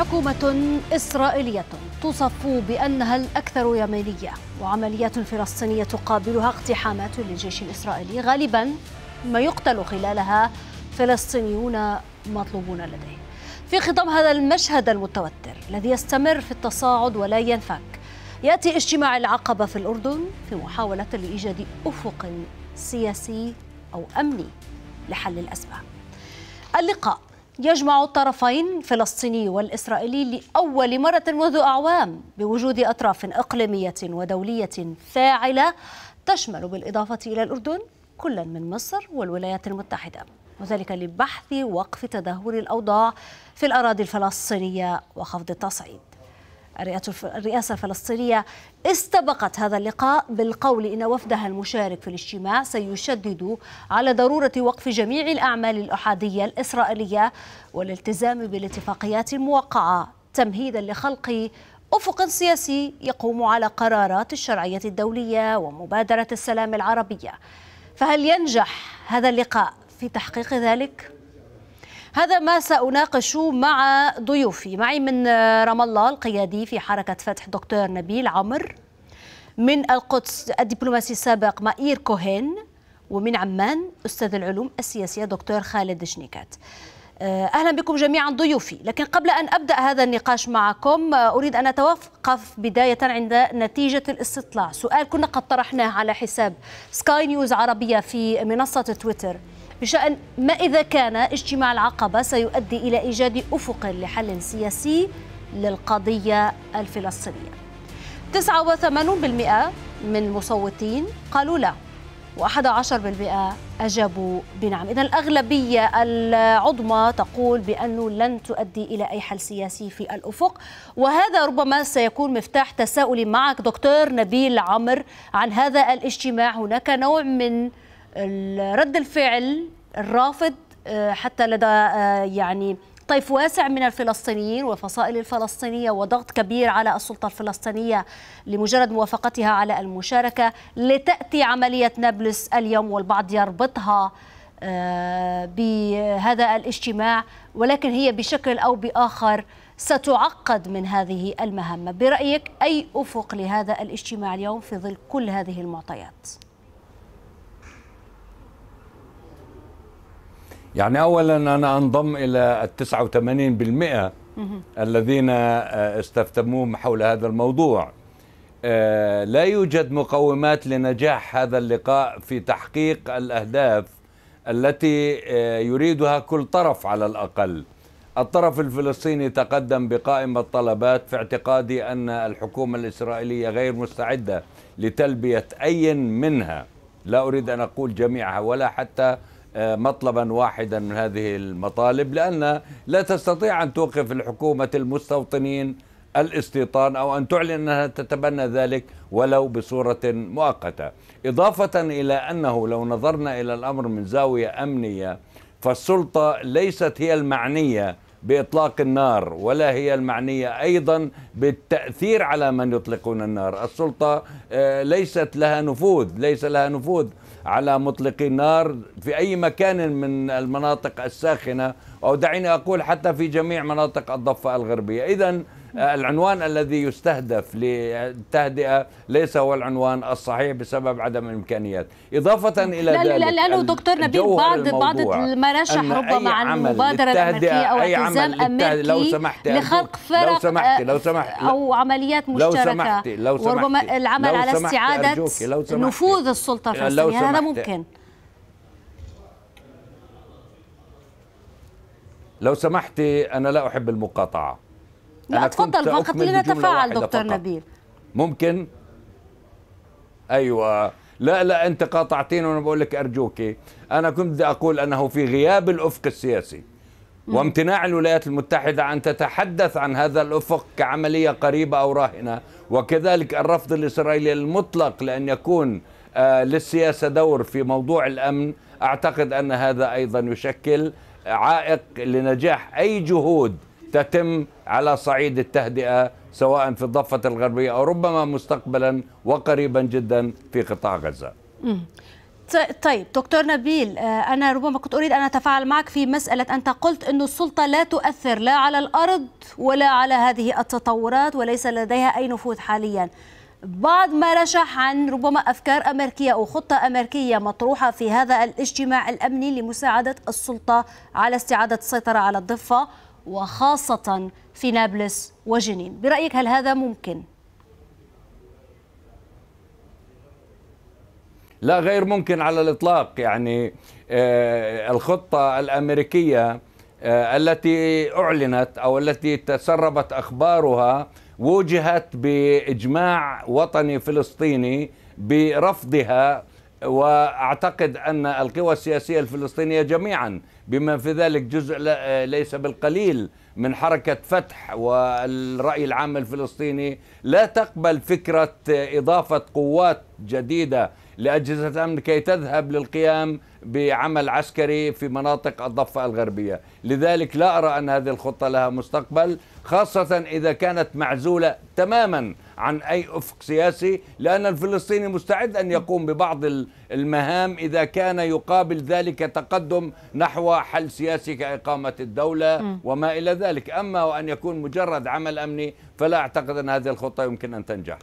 حكومة إسرائيلية تصف بأنها الأكثر يمينية وعمليات فلسطينية تقابلها اقتحامات للجيش الإسرائيلي غالبا ما يقتل خلالها فلسطينيون مطلوبون لديه في خضم هذا المشهد المتوتر الذي يستمر في التصاعد ولا ينفك يأتي اجتماع العقبة في الأردن في محاولة لإيجاد أفق سياسي أو أمني لحل الأزمة اللقاء يجمع الطرفين الفلسطيني والإسرائيلي لأول مرة منذ أعوام بوجود أطراف إقليمية ودولية فاعلة تشمل بالإضافة إلى الأردن كلا من مصر والولايات المتحدة وذلك لبحث وقف تدهور الأوضاع في الأراضي الفلسطينية وخفض التصعيد الرئاسة الفلسطينية استبقت هذا اللقاء بالقول إن وفدها المشارك في الاجتماع سيشدد على ضرورة وقف جميع الأعمال الأحادية الإسرائيلية والالتزام بالاتفاقيات الموقعة تمهيدا لخلق أفق سياسي يقوم على قرارات الشرعية الدولية ومبادرة السلام العربية فهل ينجح هذا اللقاء في تحقيق ذلك؟ هذا ما سأناقشه مع ضيوفي معي من رام الله القيادي في حركة فتح دكتور نبيل عمر من القدس الدبلوماسي السابق مائير كوهين ومن عمان أستاذ العلوم السياسية دكتور خالد شنيكات آه، اهلا بكم جميعا ضيوفي لكن قبل ان ابدا هذا النقاش معكم آه، اريد ان اتوقف بدايه عند نتيجه الاستطلاع سؤال كنا قد طرحناه على حساب سكاي نيوز عربيه في منصه تويتر بشأن ما إذا كان اجتماع العقبة سيؤدي إلى إيجاد أفق لحل سياسي للقضية الفلسطينية 89% من المصوتين قالوا لا و11% أجابوا بنعم إذا الأغلبية العظمى تقول بأنه لن تؤدي إلى أي حل سياسي في الأفق وهذا ربما سيكون مفتاح تساؤلي معك دكتور نبيل عمر عن هذا الاجتماع هناك نوع من رد الفعل الرافض آه، حتى لدى آه، يعني طيف واسع من الفلسطينيين والفصائل الفلسطينية وضغط كبير على السلطة الفلسطينية لمجرد موافقتها على المشاركة لتأتي عملية نابلس اليوم والبعض يربطها آه، بهذا الاجتماع ولكن هي بشكل أو بآخر ستعقد من هذه المهمة برأيك أي أفق لهذا الاجتماع اليوم في ظل كل هذه المعطيات؟ يعني أولا أنا أنضم إلى التسعة وثمانين بالمئة الذين آه، استفتموهم حول هذا الموضوع آه، لا يوجد مقومات لنجاح هذا اللقاء في تحقيق الأهداف التي آه، يريدها كل طرف على الأقل الطرف الفلسطيني تقدم بقائمة طلبات في اعتقادي أن الحكومة الإسرائيلية غير مستعدة لتلبية أي منها لا أريد أن أقول جميعها ولا حتى مطلبا واحدا من هذه المطالب لأن لا تستطيع أن توقف الحكومة المستوطنين الاستيطان أو أن تعلن أنها تتبنى ذلك ولو بصورة مؤقتة إضافة إلى أنه لو نظرنا إلى الأمر من زاوية أمنية فالسلطة ليست هي المعنية باطلاق النار ولا هي المعنيه ايضا بالتاثير على من يطلقون النار، السلطه آه، ليست لها نفوذ، ليس لها نفوذ على مطلقي النار في أي مكان من المناطق الساخنة أو دعيني أقول حتى في جميع مناطق الضفة الغربية إذا العنوان الذي يستهدف للتهدئة ليس هو العنوان الصحيح بسبب عدم الإمكانيات إضافة إلى لا ذلك لأنه دكتور نبيل بعض بعض المراشح ربما عن مبادرة الامريكيه أو التزام أمريكي لو سمحت لخلق فرق لو سمحت لو آه، سمحت أو عمليات مشتركة لو سمحت لو سمحت وربما العمل على استعادة نفوذ السلطة الفلسطينية هذا ممكن لو سمحتي أنا لا أحب المقاطعة لا تفضل فقط لنتفاعل دكتور نبيل ممكن ايوه لا لا انت قاطعتيني وانا بقول لك ارجوك انا كنت بدي اقول انه في غياب الافق السياسي وامتناع الولايات المتحدة أن تتحدث عن هذا الأفق كعملية قريبة أو راهنة وكذلك الرفض الإسرائيلي المطلق لأن يكون آه، للسياسة دور في موضوع الأمن أعتقد أن هذا أيضا يشكل عائق لنجاح أي جهود تتم على صعيد التهدئة سواء في الضفة الغربية أو ربما مستقبلا وقريبا جدا في قطاع غزة طيب دكتور نبيل آه، أنا ربما كنت أريد أن أتفاعل معك في مسألة أنت قلت أن السلطة لا تؤثر لا على الأرض ولا على هذه التطورات وليس لديها أي نفوذ حاليا بعض ما رشح عن ربما أفكار أمريكية أو خطة أمريكية مطروحة في هذا الاجتماع الأمني لمساعدة السلطة على استعادة السيطرة على الضفة وخاصة في نابلس وجنين برأيك هل هذا ممكن؟ لا غير ممكن على الإطلاق يعني آه، الخطة الأمريكية آه، التي أعلنت أو التي تسربت أخبارها وجهت باجماع وطني فلسطيني برفضها واعتقد ان القوى السياسيه الفلسطينيه جميعا بما في ذلك جزء ليس بالقليل من حركه فتح والراي العام الفلسطيني لا تقبل فكره اضافه قوات جديده لأجهزة الأمن كي تذهب للقيام بعمل عسكري في مناطق الضفة الغربية لذلك لا أرى أن هذه الخطة لها مستقبل خاصة إذا كانت معزولة تماما عن أي أفق سياسي لأن الفلسطيني مستعد أن يقوم ببعض المهام إذا كان يقابل ذلك تقدم نحو حل سياسي كإقامة الدولة وما إلى ذلك أما وأن يكون مجرد عمل أمني فلا أعتقد أن هذه الخطة يمكن أن تنجح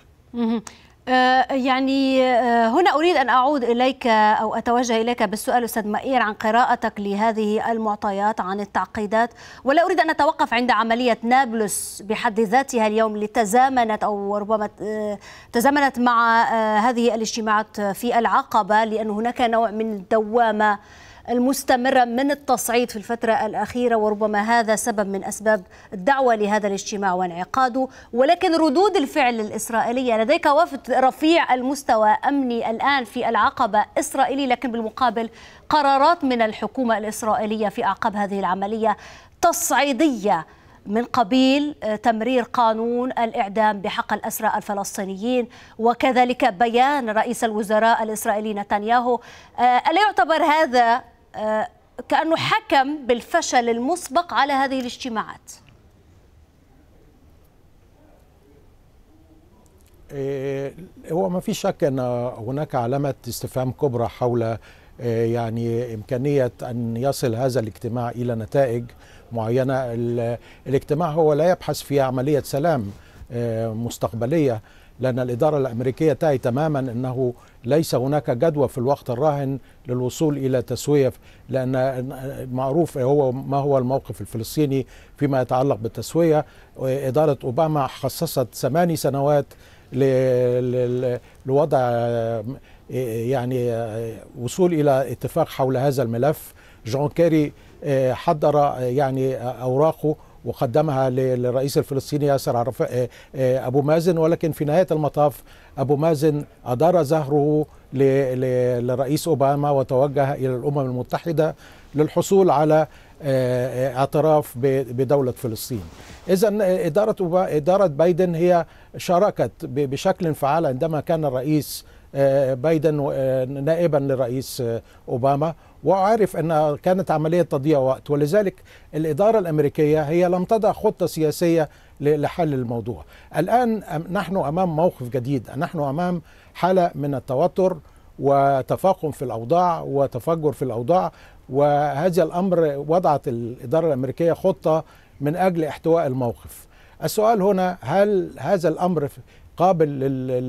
آه، يعني آه، هنا أريد أن أعود إليك أو أتوجه إليك بالسؤال أستاذ مائير عن قراءتك لهذه المعطيات عن التعقيدات ولا أريد أن أتوقف عند عملية نابلس بحد ذاتها اليوم اللي تزامنت أو ربما آه، تزامنت مع هذه الاجتماعات في العقبة لأن هناك نوع من الدوامة المستمرة من التصعيد في الفترة الأخيرة وربما هذا سبب من أسباب الدعوة لهذا الاجتماع وانعقاده ولكن ردود الفعل الإسرائيلية لديك وفد رفيع المستوى أمني الآن في العقبة إسرائيلي لكن بالمقابل قرارات من الحكومة الإسرائيلية في أعقاب هذه العملية تصعيدية من قبيل آه، تمرير قانون الإعدام بحق الأسرى الفلسطينيين وكذلك بيان رئيس الوزراء الإسرائيلي نتنياهو آه، ألا يعتبر هذا آه، كأنه حكم بالفشل المسبق على هذه الاجتماعات إيه، هو ما في شك أن هناك علامة استفهام كبرى حول إيه، يعني إمكانية أن يصل هذا الاجتماع إلى نتائج معينة الاجتماع هو لا يبحث في عملية سلام إيه، مستقبلية لأن الإدارة الأمريكية تعي تماما أنه ليس هناك جدوى في الوقت الراهن للوصول إلى تسوية لأن معروف هو ما هو الموقف الفلسطيني فيما يتعلق بالتسوية إدارة أوباما خصصت ثماني سنوات لوضع يعني وصول إلى اتفاق حول هذا الملف جون كيري آه، حضر آه، يعني آه، أوراقه وقدمها للرئيس الفلسطيني ياسر عرفات آه، آه، ابو مازن ولكن في نهايه المطاف ابو مازن ادار زهره للرئيس اوباما وتوجه الى الامم المتحده للحصول على آه، اعتراف بدولة فلسطين إذا إدارة إدارة بايدن هي شاركت بشكل فعال عندما كان الرئيس آه، بايدن آه، نائبا للرئيس آه، اوباما واعرف انها كانت عمليه تضييع وقت ولذلك الاداره الامريكيه هي لم تضع خطه سياسيه لحل الموضوع. الان نحن امام موقف جديد، نحن امام حاله من التوتر وتفاقم في الاوضاع وتفجر في الاوضاع وهذا الامر وضعت الاداره الامريكيه خطه من اجل احتواء الموقف. السؤال هنا هل هذا الامر قابل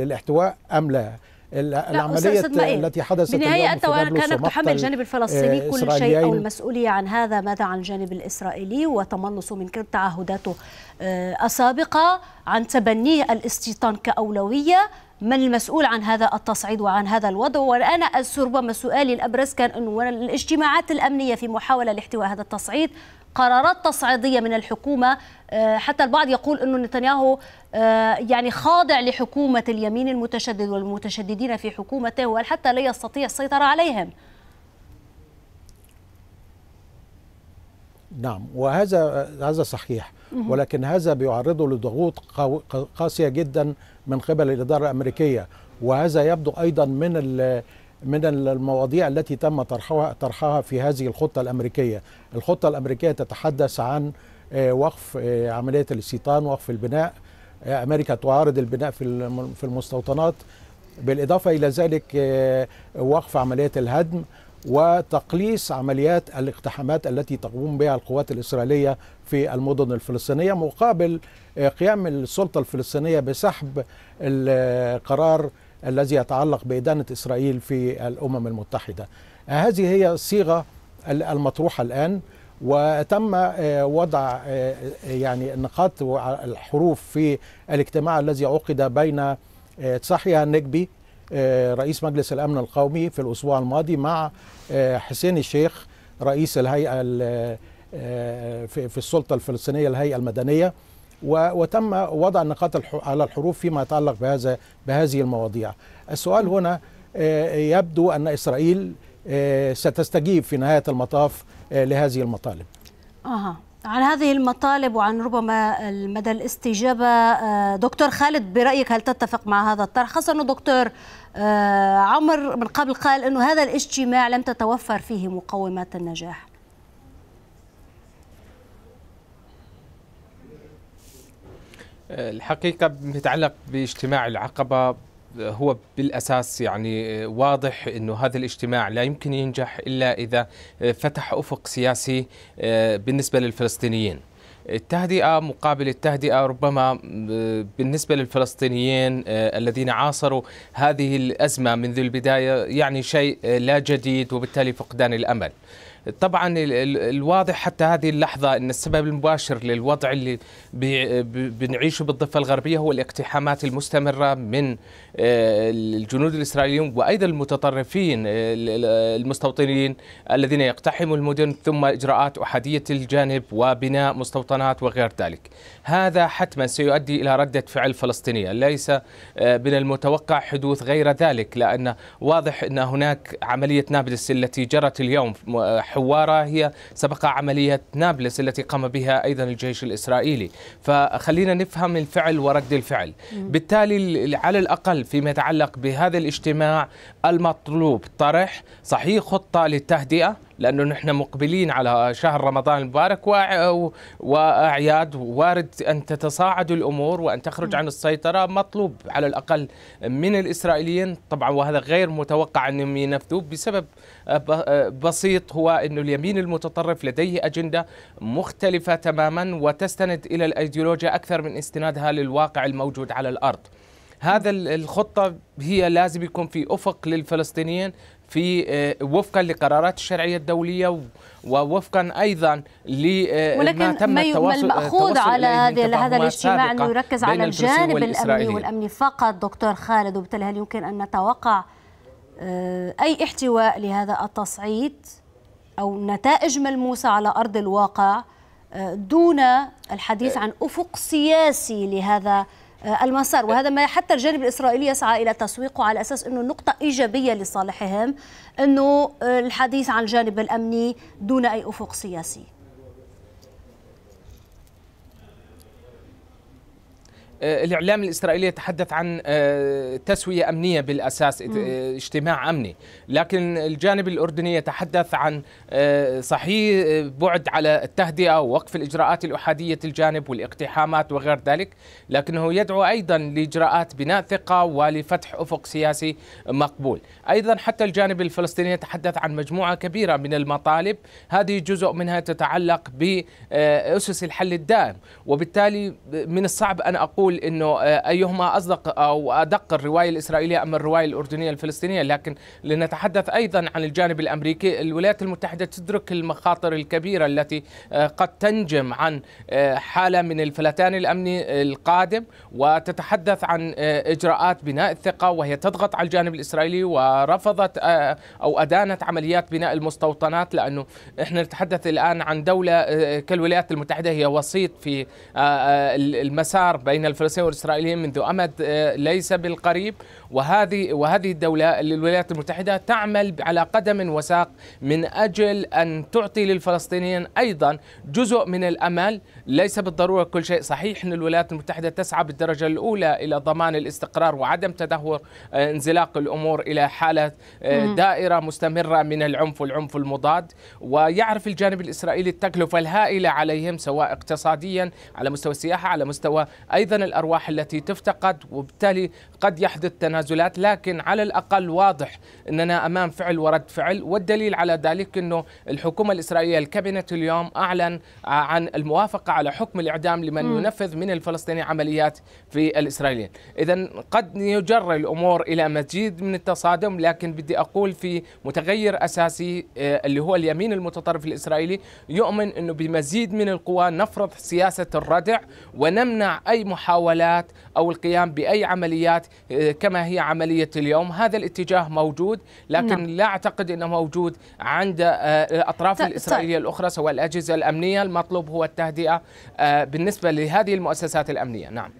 للاحتواء ام لا؟ العملية التي حدثت في بالنهاية أنت كانت تحمل الجانب الفلسطيني كل شيء أو المسؤولية عن هذا ماذا عن الجانب الإسرائيلي وتملصه من كل تعهداته آه، السابقة عن تبني الاستيطان كأولوية من المسؤول عن هذا التصعيد وعن هذا الوضع وانا ربما سؤالي الابرز كان انه الاجتماعات الامنيه في محاوله لاحتواء هذا التصعيد قرارات تصعيدية من الحكومة آه، حتى البعض يقول أنه نتنياهو آه، يعني خاضع لحكومة اليمين المتشدد والمتشددين في حكومته وحتى لا يستطيع السيطرة عليهم نعم وهذا هذا صحيح ولكن هذا بيعرضه لضغوط قاسية جدا من قبل الإدارة الأمريكية وهذا يبدو أيضا من من المواضيع التي تم طرحها طرحها في هذه الخطه الامريكيه، الخطه الامريكيه تتحدث عن آه، وقف آه، عمليه الاستيطان، وقف البناء، آه، امريكا تعارض البناء في في المستوطنات، بالاضافه الى ذلك وقف عمليه الهدم وتقليص عمليات الاقتحامات التي تقوم بها القوات الاسرائيليه في المدن الفلسطينيه مقابل قيام السلطه الفلسطينيه بسحب القرار الذي يتعلق بإدانة إسرائيل في الأمم المتحدة هذه هي الصيغة المطروحة الآن وتم آه، وضع آه، يعني النقاط والحروف في الاجتماع الذي عقد بين تسحيا آه، النجبي رئيس مجلس الأمن القومي في الأسبوع الماضي مع حسين الشيخ رئيس الهيئة في السلطة الفلسطينية الهيئة المدنية وتم وضع النقاط على الحروف فيما يتعلق بهذا بهذه المواضيع السؤال هنا آه، يبدو أن إسرائيل آه، ستستجيب في نهاية المطاف آه، لهذه المطالب أها. عن هذه المطالب وعن ربما مدى الاستجابة دكتور خالد برأيك هل تتفق مع هذا الطرح خاصة أنه دكتور عمر من قبل قال أنه هذا الاجتماع لم تتوفر فيه مقومات النجاح الحقيقة يتعلق باجتماع العقبة هو بالاساس يعني واضح انه هذا الاجتماع لا يمكن ينجح الا اذا فتح افق سياسي آه، بالنسبه للفلسطينيين. التهدئه مقابل التهدئه ربما آه، بالنسبه للفلسطينيين آه، الذين عاصروا هذه الازمه منذ البدايه يعني شيء لا جديد وبالتالي فقدان الامل. طبعا الواضح حتى هذه اللحظة أن السبب المباشر للوضع اللي بنعيشه بالضفة الغربية هو الاقتحامات المستمرة من آه، الجنود الإسرائيليين وأيضا المتطرفين آه، المستوطنين الذين يقتحموا المدن ثم إجراءات أحادية الجانب وبناء مستوطنات وغير ذلك هذا حتما سيؤدي إلى ردة فعل فلسطينية ليس آه، من المتوقع حدوث غير ذلك لأن واضح أن هناك عملية نابلس التي جرت اليوم حوارة هي سبق عملية نابلس التي قام بها أيضا الجيش الإسرائيلي فخلينا نفهم الفعل ورد الفعل بالتالي على الأقل فيما يتعلق بهذا الاجتماع المطلوب طرح صحيح خطة للتهدئة لانه نحن مقبلين على شهر رمضان المبارك واعياد وارد ان تتصاعد الامور وان تخرج عن السيطره مطلوب على الاقل من الاسرائيليين طبعا وهذا غير متوقع انهم ينفذوه بسبب بسيط هو انه اليمين المتطرف لديه اجنده مختلفه تماما وتستند الى الايديولوجيا اكثر من استنادها للواقع الموجود على الارض. هذا الخطة هي لازم يكون في أفق للفلسطينيين في آه، وفقا لقرارات الشرعيه الدوليه ووفقا ايضا لما آه، تم ما التواصل المأخوذ على هذا الاجتماع انه يركز على الجانب الامني والامني فقط دكتور خالد وبالتالي هل يمكن ان نتوقع آه، اي احتواء لهذا التصعيد او نتائج ملموسه على ارض الواقع دون الحديث عن افق سياسي لهذا آه، المسار وهذا ما حتى الجانب الإسرائيلي يسعى إلى تسويقه على أساس أنه نقطة إيجابية لصالحهم أنه آه، الحديث عن الجانب الأمني دون أي أفق سياسي آه، الإعلام الإسرائيلي يتحدث عن آه، تسوية أمنية بالأساس آه، اجتماع أمني لكن الجانب الأردني يتحدث عن صحيح بعد على التهدئة ووقف الإجراءات الأحادية الجانب والاقتحامات وغير ذلك لكنه يدعو أيضا لإجراءات بناء ثقة ولفتح أفق سياسي مقبول أيضا حتى الجانب الفلسطيني يتحدث عن مجموعة كبيرة من المطالب هذه جزء منها تتعلق بأسس الحل الدائم وبالتالي من الصعب أن أقول نقول انه آه، ايهما اصدق او ادق الروايه الاسرائيليه ام الروايه الاردنيه الفلسطينيه لكن لنتحدث ايضا عن الجانب الامريكي الولايات المتحده تدرك المخاطر الكبيره التي آه، قد تنجم عن آه، حاله من الفلتان الامني القادم وتتحدث عن اجراءات بناء الثقه وهي تضغط على الجانب الاسرائيلي ورفضت او ادانت عمليات بناء المستوطنات لانه احنا نتحدث الان عن دوله كالولايات المتحده هي وسيط في المسار بين الفلسطينيين والإسرائيليين منذ أمد آه، ليس بالقريب وهذه وهذه الدولة الولايات المتحدة تعمل على قدم وساق من أجل أن تعطي للفلسطينيين أيضا جزء من الأمل ليس بالضرورة كل شيء صحيح أن الولايات المتحدة تسعى بالدرجة الأولى إلى ضمان الاستقرار وعدم تدهور آه، انزلاق الأمور إلى حالة آه، دائرة مستمرة من العنف والعنف المضاد ويعرف الجانب الإسرائيلي التكلفة الهائلة عليهم سواء اقتصاديا على مستوى السياحة على مستوى أيضا الأرواح التي تفتقد وبالتالي قد يحدث تنازل تنازلات لكن على الأقل واضح أننا أمام فعل ورد فعل والدليل على ذلك أنه الحكومة الإسرائيلية الكابينت اليوم أعلن عن الموافقة على حكم الإعدام لمن م. ينفذ من الفلسطيني عمليات في الإسرائيليين إذا قد يجر الأمور إلى مزيد من التصادم لكن بدي أقول في متغير أساسي آه، اللي هو اليمين المتطرف الإسرائيلي يؤمن أنه بمزيد من القوى نفرض سياسة الردع ونمنع أي محاولات أو القيام بأي عمليات آه، كما هي هي عملية اليوم هذا الاتجاه موجود لكن نعم. لا أعتقد أنه موجود عند الأطراف آه، الإسرائيلية الأخرى سواء الأجهزة الأمنية المطلوب هو التهدئة آه، بالنسبة لهذه المؤسسات الأمنية نعم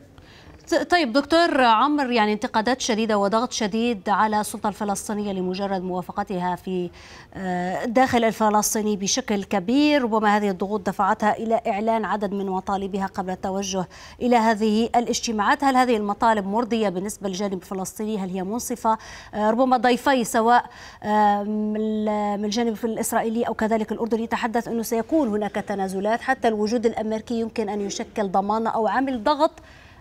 طيب دكتور عمر يعني انتقادات شديدة وضغط شديد على السلطة الفلسطينية لمجرد موافقتها في آه، داخل الفلسطيني بشكل كبير ربما هذه الضغوط دفعتها إلى إعلان عدد من مطالبها قبل التوجه إلى هذه الاجتماعات هل هذه المطالب مرضية بالنسبة للجانب الفلسطيني هل هي منصفة آه، ربما ضيفي سواء من الجانب الإسرائيلي أو كذلك الأردني تحدث أنه سيكون هناك تنازلات حتى الوجود الأمريكي يمكن أن يشكل ضمانة أو عامل ضغط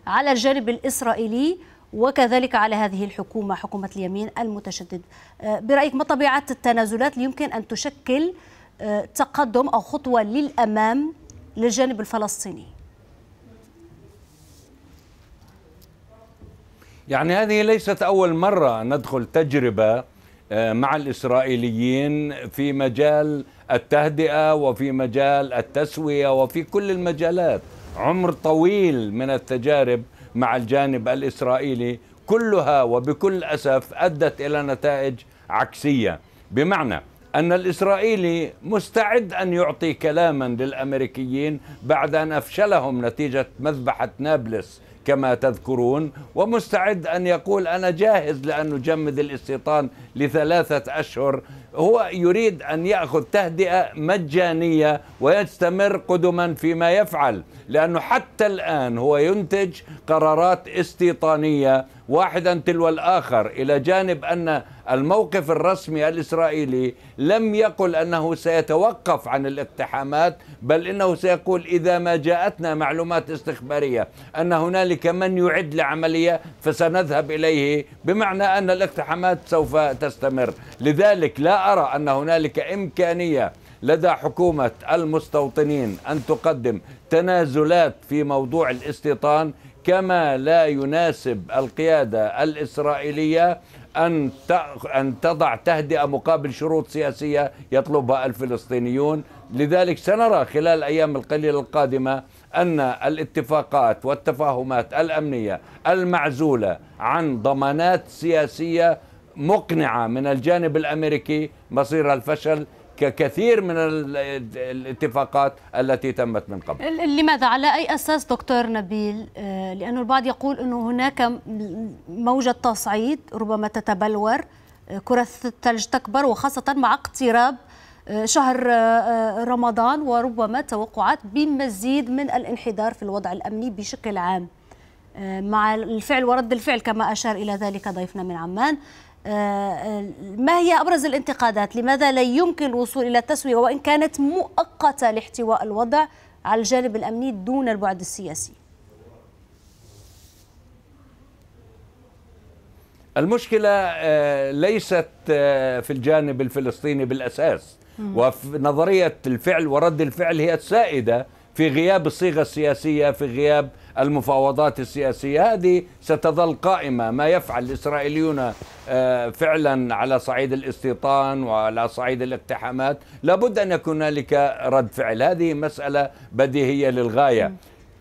على الجانب الإسرائيلي وكذلك على هذه الحكومة حكومة اليمين المتشدد آه، برأيك ما طبيعة التنازلات اللي يمكن أن تشكل آه، تقدم أو خطوة للأمام للجانب الفلسطيني يعني هذه ليست أول مرة ندخل تجربة آه، مع الإسرائيليين في مجال التهدئة وفي مجال التسوية وفي كل المجالات عمر طويل من التجارب مع الجانب الإسرائيلي كلها وبكل أسف أدت إلى نتائج عكسية بمعنى أن الإسرائيلي مستعد أن يعطي كلاما للأمريكيين بعد أن أفشلهم نتيجة مذبحة نابلس كما تذكرون ومستعد أن يقول أنا جاهز لأن نجمد الاستيطان لثلاثة أشهر هو يريد أن يأخذ تهدئة مجانية ويستمر قدما فيما يفعل لأنه حتى الآن هو ينتج قرارات استيطانية واحدا تلو الآخر إلى جانب أن الموقف الرسمي الإسرائيلي لم يقل أنه سيتوقف عن الاقتحامات بل إنه سيقول إذا ما جاءتنا معلومات استخبارية أن هنالك من يعد لعملية فسنذهب إليه بمعنى أن الاقتحامات سوف تستمر لذلك لا أرى أن هنالك إمكانية لدى حكومة المستوطنين أن تقدم تنازلات في موضوع الاستيطان كما لا يناسب القيادة الإسرائيلية أن أن تضع تهدئة مقابل شروط سياسية يطلبها الفلسطينيون لذلك سنرى خلال الأيام القليلة القادمة أن الاتفاقات والتفاهمات الأمنية المعزولة عن ضمانات سياسية مقنعة من الجانب الأمريكي مصير الفشل ككثير من الاتفاقات التي تمت من قبل لماذا على أي أساس دكتور نبيل آه، لأنه البعض يقول أنه هناك موجة تصعيد ربما تتبلور آه، كرة الثلج تكبر وخاصة مع اقتراب آه، شهر رمضان وربما توقعات بمزيد من الانحدار في الوضع الأمني بشكل عام مع الفعل ورد الفعل كما أشار إلى ذلك ضيفنا من عمان آه، آه، ما هي أبرز الانتقادات لماذا لا يمكن الوصول إلى تسويه وإن كانت مؤقتة لاحتواء الوضع على الجانب الأمني دون البعد السياسي المشكلة آه، ليست في الجانب الفلسطيني بالأساس ونظرية الفعل ورد الفعل هي السائدة في غياب الصيغة السياسية في غياب المفاوضات السياسية هذه ستظل قائمة ما يفعل الإسرائيليون آه، فعلا على صعيد الاستيطان وعلى صعيد الاقتحامات لابد أن يكون هنالك رد فعل هذه مسألة بديهية للغاية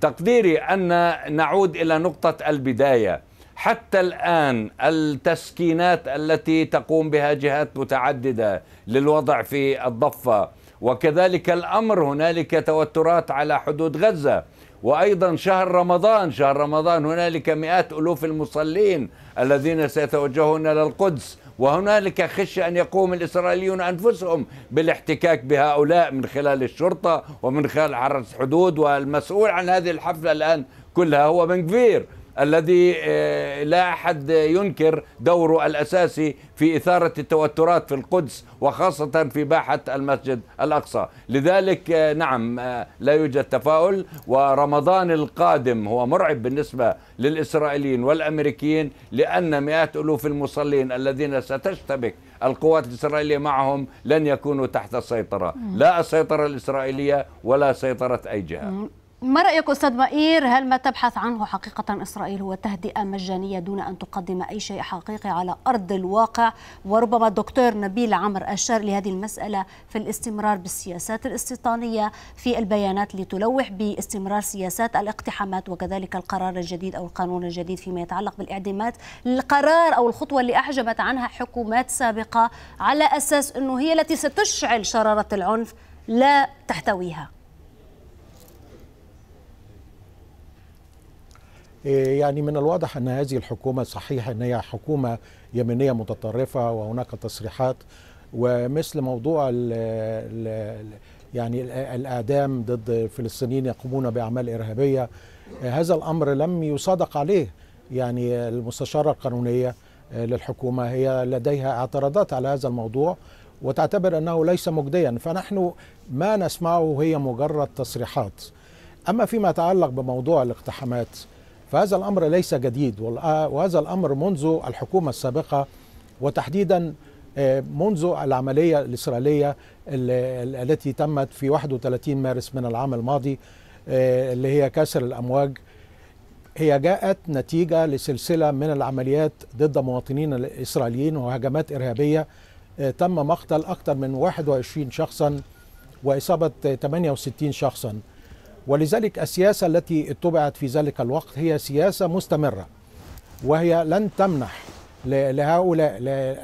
تقديري أن نعود إلى نقطة البداية حتى الآن التسكينات التي تقوم بها جهات متعددة للوضع في الضفة وكذلك الأمر هنالك توترات على حدود غزة وايضا شهر رمضان شهر رمضان هنالك مئات الوف المصلين الذين سيتوجهون الى القدس وهنالك خشيه ان يقوم الاسرائيليون انفسهم بالاحتكاك بهؤلاء من خلال الشرطه ومن خلال حرس حدود والمسؤول عن هذه الحفله الان كلها هو بنكفير الذي آه، لا أحد ينكر دوره الأساسي في إثارة التوترات في القدس وخاصة في باحة المسجد الأقصى لذلك آه، نعم آه، لا يوجد تفاؤل ورمضان القادم هو مرعب بالنسبة للإسرائيليين والأمريكيين لأن مئات ألوف المصلين الذين ستشتبك القوات الإسرائيلية معهم لن يكونوا تحت السيطرة لا السيطرة الإسرائيلية ولا سيطرة أي جهة ما رأيك أستاذ مائير هل ما تبحث عنه حقيقة إسرائيل هو تهدئة مجانية دون أن تقدم أي شيء حقيقي على أرض الواقع وربما دكتور نبيل عمر أشار لهذه المسألة في الاستمرار بالسياسات الاستيطانية في البيانات لتلوح باستمرار سياسات الاقتحامات وكذلك القرار الجديد أو القانون الجديد فيما يتعلق بالإعدامات القرار أو الخطوة اللي أحجبت عنها حكومات سابقة على أساس أنه هي التي ستشعل شرارة العنف لا تحتويها إيه، يعني من الواضح أن هذه الحكومة صحيح أن هي حكومة يمينيه متطرفة وهناك تصريحات ومثل موضوع ال الـ يعني الاعدام ضد الفلسطينيين يقومون بأعمال إرهابية إيه، هذا الأمر لم يصادق عليه يعني المستشارة القانونية إيه، للحكومة هي لديها اعتراضات على هذا الموضوع وتعتبر أنه ليس مجديا فنحن ما نسمعه هي مجرد تصريحات أما فيما يتعلق بموضوع الاقتحامات فهذا الأمر ليس جديد وهذا الأمر منذ الحكومة السابقة وتحديدا آه، منذ العملية الإسرائيلية التي تمت في 31 مارس من العام الماضي آه، اللي هي كسر الأمواج هي جاءت نتيجة لسلسلة من العمليات ضد مواطنين الإسرائيليين وهجمات إرهابية آه، تم مقتل أكثر من 21 شخصا وإصابة 68 شخصا ولذلك السياسة التي اتبعت في ذلك الوقت هي سياسة مستمرة وهي لن تمنح لهؤلاء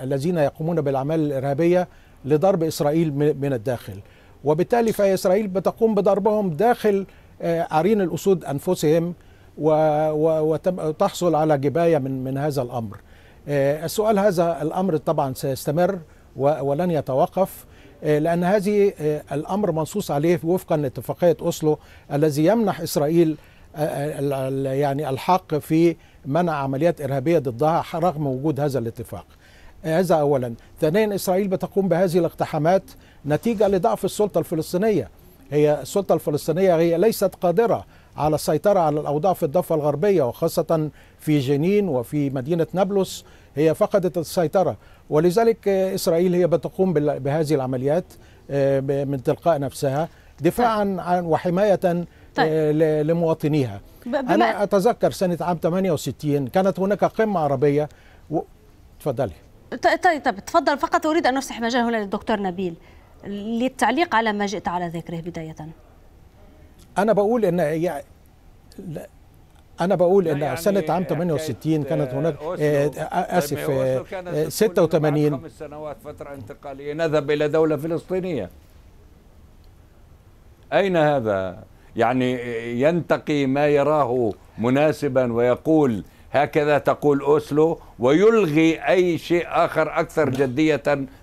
الذين يقومون بالأعمال الإرهابية لضرب إسرائيل من الداخل وبالتالي فإسرائيل بتقوم بضربهم داخل عرين آه، الأسود أنفسهم وتحصل على جباية من, من هذا الأمر آه، السؤال هذا الأمر طبعا سيستمر ولن يتوقف آه، لأن هذه آه، الأمر منصوص عليه وفقا لاتفاقية أوسلو الذي يمنح إسرائيل آه، يعني الحق في منع عمليات إرهابية ضدها رغم وجود هذا الاتفاق هذا أولا ثانيا إسرائيل بتقوم بهذه الاقتحامات نتيجة لضعف السلطة الفلسطينية هي السلطة الفلسطينية هي ليست قادرة على السيطرة على الأوضاع في الضفة الغربية وخاصة في جنين وفي مدينة نابلس هي فقدت السيطرة ولذلك آه، إسرائيل هي بتقوم بهذه العمليات آه، من تلقاء نفسها دفاعا طيب. عن وحماية آه، طيب. لمواطنيها أنا أتذكر سنة عام 68 كانت هناك قمة عربية و... تفضلي طيب،, طيب طيب تفضل فقط أريد أن أفسح مجال هنا للدكتور نبيل للتعليق على ما جئت على ذكره بداية انا بقول ان يعني انا بقول ان يعني سنه عام 68 آه، كانت هناك آه، آه، طيب، اسف كانت 86 خمس سنوات فتره انتقاليه نذهب الى دوله فلسطينيه اين هذا يعني ينتقي ما يراه مناسبا ويقول هكذا تقول أوسلو ويلغي أي شيء آخر أكثر جدية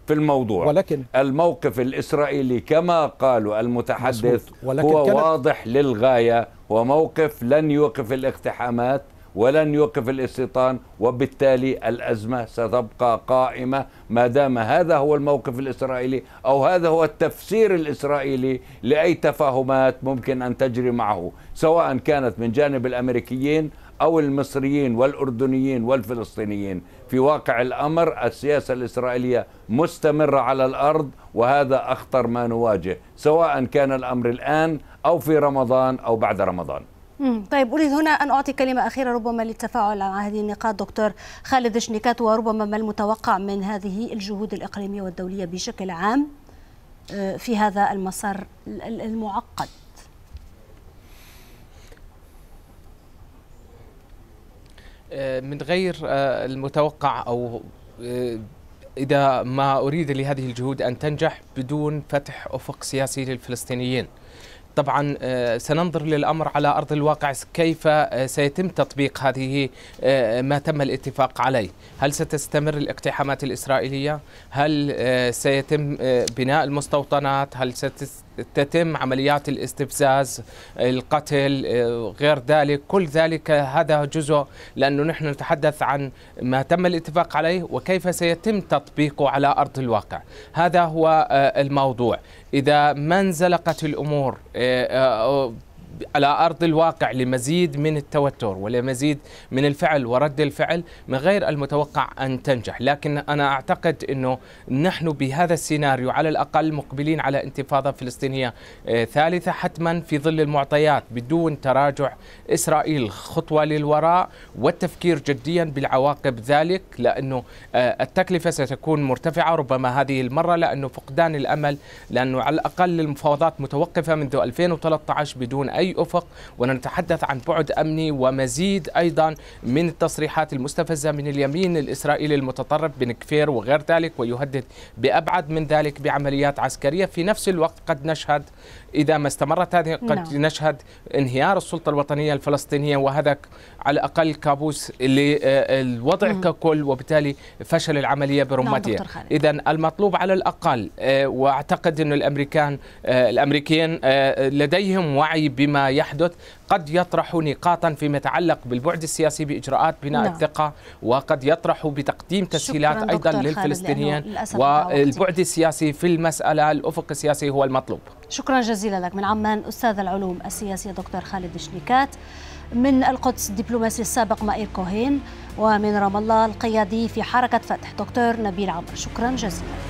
في الموضوع ولكن الموقف الإسرائيلي كما قال المتحدث ولكن هو واضح للغاية وموقف لن يوقف الاقتحامات ولن يوقف الاستيطان وبالتالي الازمه ستبقى قائمه ما دام هذا هو الموقف الاسرائيلي او هذا هو التفسير الاسرائيلي لاي تفاهمات ممكن ان تجري معه سواء كانت من جانب الامريكيين أو المصريين والأردنيين والفلسطينيين في واقع الأمر السياسة الإسرائيلية مستمرة على الأرض وهذا أخطر ما نواجه سواء كان الأمر الآن أو في رمضان أو بعد رمضان طيب أريد هنا أن أعطي كلمة أخيرة ربما للتفاعل مع هذه النقاط دكتور خالد شنيكات وربما ما المتوقع من هذه الجهود الإقليمية والدولية بشكل عام آه، في هذا المسار المعقد آه، من غير آه، المتوقع او آه، اذا ما اريد لهذه الجهود ان تنجح بدون فتح افق سياسي للفلسطينيين. طبعا سننظر للامر على ارض الواقع كيف سيتم تطبيق هذه ما تم الاتفاق عليه، هل ستستمر الاقتحامات الاسرائيليه؟ هل سيتم بناء المستوطنات؟ هل ستستمر تتم عمليات الاستفزاز القتل آه، غير ذلك كل ذلك هذا جزء لأنه نحن نتحدث عن ما تم الاتفاق عليه وكيف سيتم تطبيقه على أرض الواقع هذا هو آه، الموضوع إذا ما انزلقت الأمور آه، على ارض الواقع لمزيد من التوتر ولمزيد من الفعل ورد الفعل من غير المتوقع ان تنجح، لكن انا اعتقد انه نحن بهذا السيناريو على الاقل مقبلين على انتفاضه فلسطينيه آه، ثالثه حتما في ظل المعطيات بدون تراجع اسرائيل خطوه للوراء والتفكير جديا بالعواقب ذلك لانه آه، التكلفه ستكون مرتفعه ربما هذه المره لانه فقدان الامل لانه على الاقل المفاوضات متوقفه منذ 2013 بدون اي أي أفق ونتحدث عن بعد أمني ومزيد أيضا من التصريحات المستفزة من اليمين الإسرائيلي المتطرف بن كفير وغير ذلك ويهدد بأبعد من ذلك بعمليات عسكرية في نفس الوقت قد نشهد إذا ما استمرت هذه قد لا. نعم. نشهد انهيار السلطة الوطنية الفلسطينية وهذا على الأقل كابوس للوضع نعم. ككل وبالتالي فشل العملية نعم، برمتها إذا المطلوب على الأقل آه، وأعتقد أن الأمريكان آه، الأمريكيين آه، لديهم وعي بما يحدث قد يطرح نقاطا فيما يتعلق بالبعد السياسي باجراءات بناء نعم. الثقه وقد يطرح بتقديم تسهيلات ايضا للفلسطينيين والبعد السياسي في المساله الافق السياسي هو المطلوب شكرا جزيلا لك من عمان استاذ العلوم السياسيه دكتور خالد شنيكات من القدس الدبلوماسي السابق مائير كوهين ومن رام الله القيادي في حركه فتح دكتور نبيل عمر شكرا جزيلا